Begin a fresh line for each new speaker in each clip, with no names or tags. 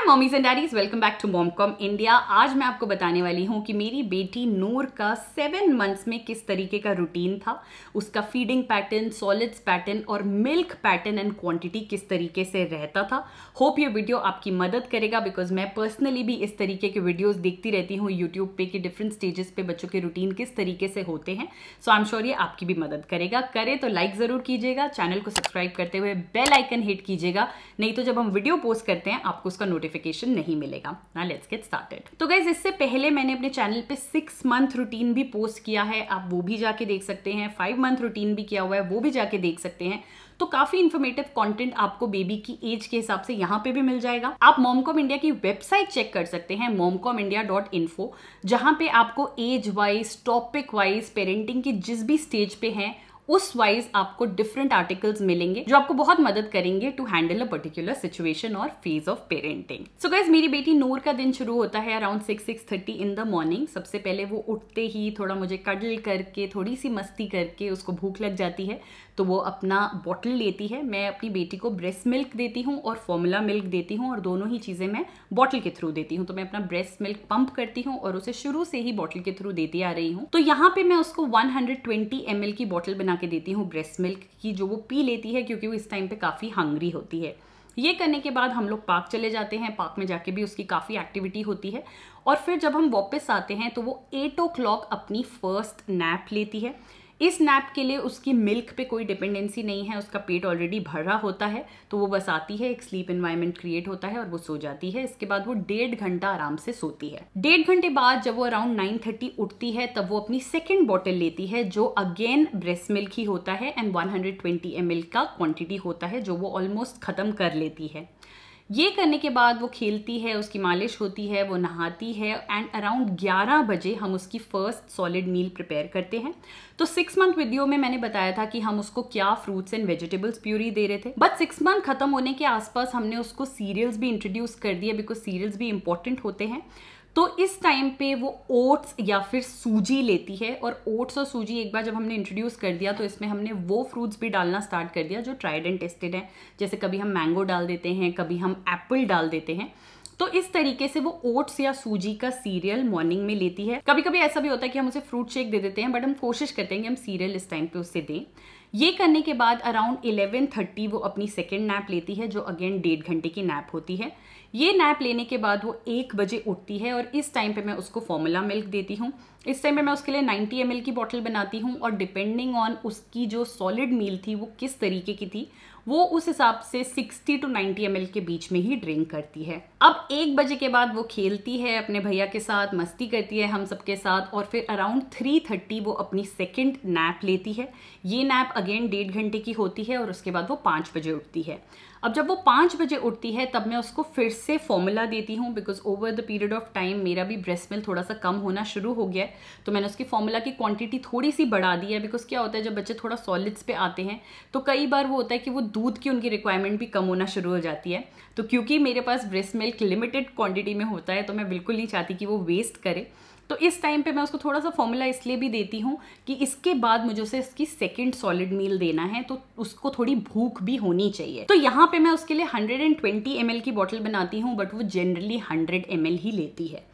hi mommies and daddies welcome back to Momcom India आज मैं आपको बताने वाली हूँ कि मेरी बेटी नूर का सेवन मंथ्स में किस तरीके का रूटीन था उसका फीडिंग पैटर्न सॉलिड्स पैटर्न और मिल्क पैटर्न एंड क्वांटिटी किस तरीके से रहता था होप ये वीडियो आपकी मदद करेगा बिकॉज मैं पर्सनली भी इस तरीके के वीडियोज देखती रहती हूँ यूट्यूब पे कि डिफरेंट स्टेजेस पे बच्चों के रूटीन किस तरीके से होते हैं सो आई एम श्योर ये आपकी भी मदद करेगा करे तो लाइक ज़रूर कीजिएगा चैनल को सब्सक्राइब करते हुए बेल आइकन हिट कीजिएगा नहीं तो जब हम वीडियो पोस्ट करते हैं आपको उसका नोटिफिक नोटिफिकेशन नहीं मिलेगा ना लेट्स गेट स्टार्टेड तो गैस इससे पहले मैंने अपने चैनल पे सिक्स मंथ रूटीन भी पोस्ट किया है आप वो भी जाके देख सकते हैं फाइव मंथ रूटीन भी किया हुआ है वो भी जाके देख सकते हैं तो काफी इन्फॉर्मेटिव कंटेंट आपको बेबी की एज के हिसाब से यहाँ पे भी मिल जाएगा आप मोमकॉम इंडिया की वेबसाइट चेक कर सकते हैं मोमकॉम इंडिया डॉट इन्फो जहां पे आपको age wise topic wise parenting की जिस भी स्टेज पे हैं उस वाइज आपको डिफरेंट आर्टिकल्स मिलेंगे जो आपको बहुत मदद करेंगे to handle a particular situation और phase of parenting so guys मेरी बेटी नूर का दिन शुरू होता है around six six thirty in the morning सबसे पहले वो उठते ही थोड़ा मुझे कडल करके थोड़ी सी मस्ती करके उसको भूख लग जाती है तो वो अपना बॉटल लेती है मैं अपनी बेटी को ब्रेस्ट मिल्क देती हूँ और फॉर्मूला मिल्क देती हूँ और दोनों ही चीज़ें मैं बॉटल के थ्रू देती हूँ तो मैं अपना ब्रेस्ट मिल्क पंप करती हूँ और उसे शुरू से ही बॉटल के थ्रू देती आ रही हूँ तो यहाँ पे मैं उसको 120 ml की बॉटल बना के देती हूँ ब्रेस्ट मिल्क की जो वो पी लेती है क्योंकि वो इस टाइम पे काफ़ी हंग्री होती है ये करने के बाद हम लोग पार्क चले जाते हैं पार्क में जाके भी उसकी काफ़ी एक्टिविटी होती है और फिर जब हम वापस आते हैं तो वो एट ओ क्लॉक अपनी फर्स्ट नैप लेती है इस नैप के लिए उसकी मिल्क पे कोई डिपेंडेंसी नहीं है उसका पेट ऑलरेडी भरा होता है तो वो बस आती है एक स्लीप इन्वायरमेंट क्रिएट होता है और वो सो जाती है इसके बाद वो डेढ़ घंटा आराम से सोती है डेढ़ घंटे बाद जब वो अराउंड नाइन थर्टी उठती है तब वो अपनी सेकेंड बॉटल लेती है जो अगेन ब्रेस्ट मिल्क ही होता है and one hundred twenty M का क्वान्टिटी होता है जो वो ऑलमोस्ट खत्म कर लेती है ये करने के बाद वो खेलती है उसकी मालिश होती है वो नहाती है एंड अराउंड 11 बजे हम उसकी फ़र्स्ट सॉलिड मील प्रिपेयर करते हैं तो सिक्स मंथ वीडियो में मैंने बताया था कि हम उसको क्या फ्रूट्स एंड वेजिटेबल्स प्यूरी दे रहे थे बट सिक्स मंथ खत्म होने के आसपास हमने उसको सीरियल्स भी इंट्रोड्यूस कर दिए बिकॉज सीरियल्स भी इंपॉर्टेंट होते हैं तो इस टाइम पे वो ओट्स या फिर सूजी लेती है और ओट्स और सूजी एक बार जब हमने इंट्रोड्यूस कर दिया तो इसमें हमने वो फ्रूट्स भी डालना स्टार्ट कर दिया जो ट्राइड एंड टेस्टेड हैं जैसे कभी हम मैंगो डाल देते हैं कभी हम एप्पल डाल देते हैं तो इस तरीके से वो ओट्स या सूजी का सीरियल मॉर्निंग में लेती है कभी कभी ऐसा भी होता है कि हम उसे फ्रूट शेक दे देते हैं बट हम कोशिश करते हैं कि हम सीरियल इस टाइम पे उसे दें ये करने के बाद अराउंड थर्टी वो अपनी सेकेंड नैप लेती है जो अगेन डेढ़ घंटे की नैप होती है ये नैप लेने के बाद वो एक बजे उठती है और इस टाइम पे मैं उसको फॉर्मूला मिल्क देती हूँ इस टाइम पे मैं उसके लिए 90 एम की बॉटल बनाती हूँ और डिपेंडिंग ऑन उसकी जो सॉलिड मील थी वो किस तरीके की थी वो उस हिसाब से 60 टू 90 एम के बीच में ही ड्रिंक करती है अब एक बजे के बाद वो खेलती है अपने भैया के साथ मस्ती करती है हम सबके साथ और फिर अराउंड 3:30 वो अपनी सेकेंड नैप लेती है ये नैप अगेन डेढ़ घंटे की होती है और उसके बाद वो पाँच बजे उठती है अब जब वो पाँच बजे उठती है तब मैं उसको फिर से फॉर्मूला देती हूँ because over the period of time मेरा भी ब्रेस्ट मिल थोड़ा सा कम होना शुरू हो गया तो मैंने उसकी फॉर्मूला की क्वांटिटी थोड़ी सी बढ़ा दी है बिकॉज क्या होता है जब बच्चे थोड़ा सॉलिड्स पे आते हैं तो कई बार वो होता है कि वो दूध की उनकी रिक्वायरमेंट भी कम होना शुरू हो जाती है तो क्योंकि मेरे पास ब्रेस्ट मिल्क लिमिटेड क्वांटिटी में होता है तो मैं बिल्कुल नहीं चाहती कि वो वेस्ट करे तो इस टाइम पे मैं उसको थोड़ा सा फॉर्मूला इसलिए भी देती हूँ कि इसके बाद मुझे उसे इसकी सेकंड सॉलिड मील देना है तो उसको थोड़ी भूख भी होनी चाहिए तो यहाँ पे मैं उसके लिए 120 ml की बॉटल बनाती हूँ बट वो जनरली 100 ml ही लेती है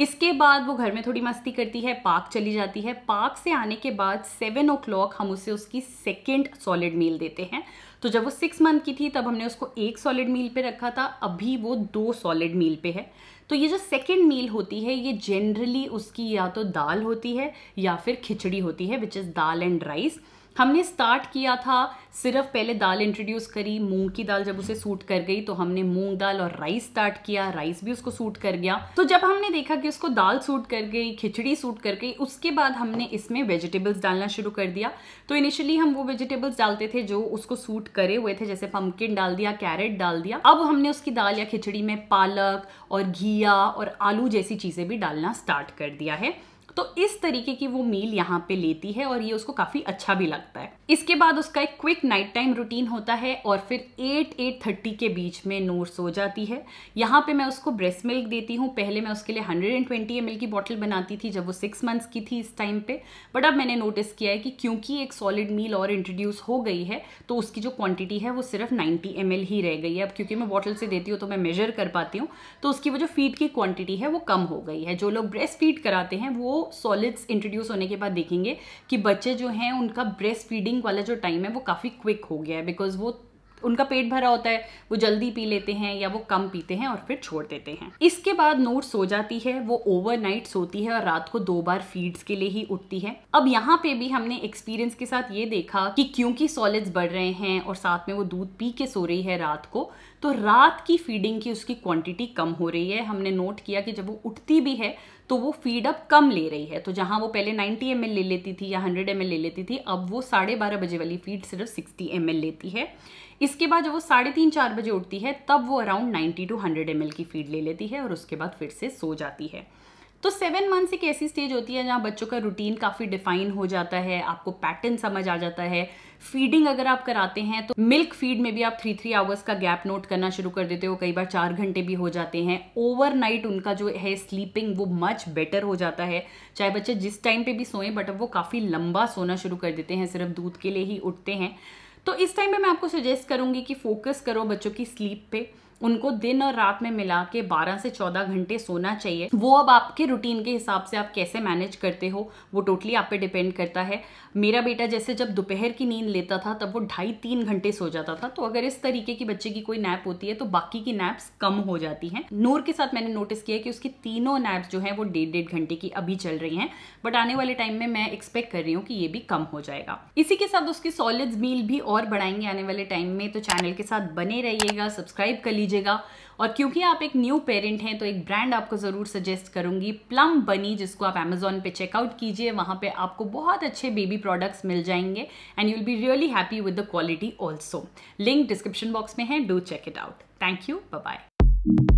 इसके बाद वो घर में थोड़ी मस्ती करती है पार्क चली जाती है पार्क से आने के बाद सेवन ओ क्लॉक हम उसे उसकी सेकेंड सॉलिड मील देते हैं तो जब वो सिक्स मंथ की थी तब हमने उसको एक सॉलिड मील पे रखा था अभी वो दो सॉलिड मील पे है तो ये जो सेकेंड मील होती है ये जनरली उसकी या तो दाल होती है या फिर खिचड़ी होती है which is dal and rice हमने स्टार्ट किया था सिर्फ पहले दाल इंट्रोड्यूस करी मूंग की दाल जब उसे सूट कर गई तो हमने मूंग दाल और राइस स्टार्ट किया राइस भी उसको सूट कर गया तो जब हमने देखा कि उसको दाल सूट कर गई खिचड़ी सूट कर गई उसके बाद हमने इसमें वेजिटेबल्स डालना शुरू कर दिया तो इनिशियली हम वो वेजिटेबल्स डालते थे जो उसको सूट करे हुए थे जैसे पम्पकिन डाल दिया कैरेट डाल दिया अब हमने उसकी दाल या खिचड़ी में पालक और घिया और आलू जैसी चीज़ें भी डालना स्टार्ट कर दिया है तो इस तरीके की वो मील यहाँ पे लेती है और ये उसको काफ़ी अच्छा भी लगता है इसके बाद उसका एक क्विक नाइट टाइम रूटीन होता है और फिर एट एट थर्टी के बीच में नूर सो जाती है यहाँ पे मैं उसको ब्रेस्ट मिल्क देती हूँ पहले मैं उसके लिए हंड्रेड एंड ट्वेंटी एम की बॉटल बनाती थी जब वो सिक्स मंथ्स की थी इस टाइम पे बट अब मैंने नोटिस किया है कि क्योंकि एक सॉलिड मील और इंट्रोड्यूस हो गई है तो उसकी जो क्वांटिटी है वो सिर्फ नाइन्टी एम ही रह गई है अब क्योंकि मैं बॉटल से देती हूँ तो मैं मेजर कर पाती हूँ तो उसकी वो जो फीड की क्वांटिटी है वो कम हो गई है जो लोग ब्रेस्ट फीड कराते हैं वो सॉलिड्स इंट्रोड्यूस होने के बाद देखेंगे कि बच्चे जो हैं उनका ब्रेस्ट फीडिंग वाला जो टाइम है वो काफ़ी क्विक हो गया है बिकॉज वो उनका पेट भरा होता है वो जल्दी पी लेते हैं या वो कम पीते हैं और फिर छोड़ देते हैं इसके बाद नोट सो जाती है वो ओवरनाइट सोती है और रात को दो बार फीड्स के लिए ही उठती है अब यहाँ पे भी हमने एक्सपीरियंस के साथ ये देखा कि क्योंकि सॉलिड्स बढ़ रहे हैं और साथ में वो दूध पी के सो रही है रात को तो रात की फीडिंग की उसकी क्वांटिटी कम हो रही है हमने नोट किया कि जब वो उठती भी है तो वो फीड कम ले रही है तो जहां वो पहले 90 एम ले लेती थी या 100 एम ले लेती थी अब वो साढ़े बारह बजे वाली फीड सिर्फ 60 एम लेती है इसके बाद जब वो साढ़े तीन चार बजे उठती है तब वो अराउंड 90 टू 100 एम की फीड ले लेती है और उसके बाद फिर से सो जाती है तो सेवन मंथ्स एक ऐसी स्टेज होती है जहाँ बच्चों का रूटीन काफ़ी डिफाइन हो जाता है आपको पैटर्न समझ आ जाता है फीडिंग अगर आप कराते हैं तो मिल्क फीड में भी आप थ्री थ्री आवर्स का गैप नोट करना शुरू कर देते हो कई बार चार घंटे भी हो जाते हैं ओवरनाइट उनका जो है स्लीपिंग वो मच बेटर हो जाता है चाहे बच्चे जिस टाइम पे भी सोएं बट अब वो काफ़ी लंबा सोना शुरू कर देते हैं सिर्फ दूध के लिए ही उठते हैं तो इस टाइम पे मैं आपको सजेस्ट करूंगी कि फोकस करो बच्चों की स्लीप पे उनको दिन और रात में मिला के 12 से 14 घंटे सोना चाहिए वो अब आपके रूटीन के हिसाब से आप कैसे मैनेज करते हो वो टोटली आप पे डिपेंड करता है मेरा बेटा जैसे जब दोपहर की नींद लेता था तब वो ढाई तीन घंटे सो जाता था तो अगर इस तरीके की बच्चे की कोई नैप होती है तो बाकी की नैप्स कम हो जाती हैं नूर के साथ मैंने नोटिस किया कि उसकी तीनों नैप्स जो हैं वो डेढ़ डेढ़ घंटे की अभी चल रही हैं बट आने वाले टाइम में मैं एक्सपेक्ट कर रही हूँ कि ये भी कम हो जाएगा इसी के साथ उसकी सॉलिड मील भी और बढ़ाएंगे आने वाले टाइम में तो चैनल के साथ बने रहिएगा सब्सक्राइब करिए लीजिएगा और क्योंकि आप एक न्यू पेरेंट हैं तो एक ब्रांड आपको ज़रूर सजेस्ट करूंगी प्लम बनी जिसको आप अमेजोन पे चेकआउट कीजिए वहाँ पे आपको बहुत अच्छे बेबी प्रोडक्ट्स मिल जाएंगे and you will be really happy with the quality also link description box में है do check it out thank you bye